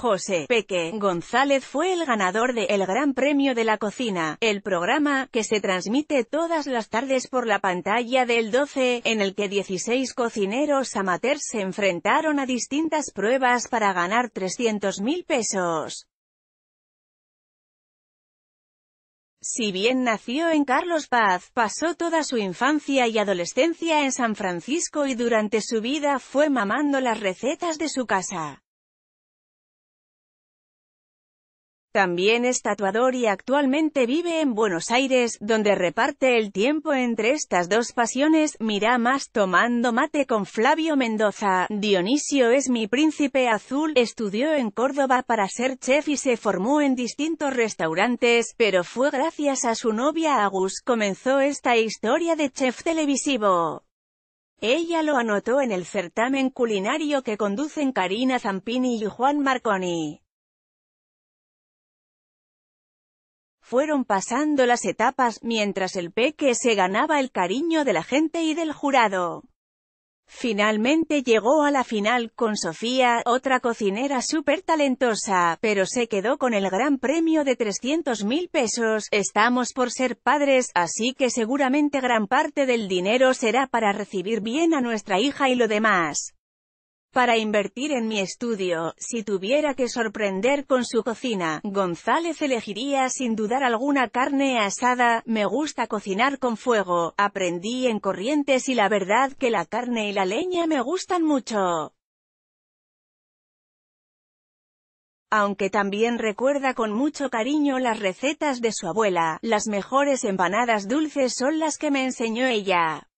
José Peque González fue el ganador de El Gran Premio de la Cocina, el programa, que se transmite todas las tardes por la pantalla del 12, en el que 16 cocineros amateurs se enfrentaron a distintas pruebas para ganar 300 mil pesos. Si bien nació en Carlos Paz, pasó toda su infancia y adolescencia en San Francisco y durante su vida fue mamando las recetas de su casa. También es tatuador y actualmente vive en Buenos Aires, donde reparte el tiempo entre estas dos pasiones. mirá más tomando mate con Flavio Mendoza. Dionisio es mi príncipe azul, estudió en Córdoba para ser chef y se formó en distintos restaurantes, pero fue gracias a su novia Agus comenzó esta historia de chef televisivo. Ella lo anotó en el certamen culinario que conducen Karina Zampini y Juan Marconi. Fueron pasando las etapas mientras el peque se ganaba el cariño de la gente y del jurado. Finalmente llegó a la final con Sofía, otra cocinera súper talentosa, pero se quedó con el gran premio de 300 mil pesos. Estamos por ser padres, así que seguramente gran parte del dinero será para recibir bien a nuestra hija y lo demás para invertir en mi estudio, si tuviera que sorprender con su cocina, González elegiría sin dudar alguna carne asada, me gusta cocinar con fuego, aprendí en Corrientes y la verdad que la carne y la leña me gustan mucho. aunque también recuerda con mucho cariño las recetas de su abuela, las mejores empanadas dulces son las que me enseñó ella.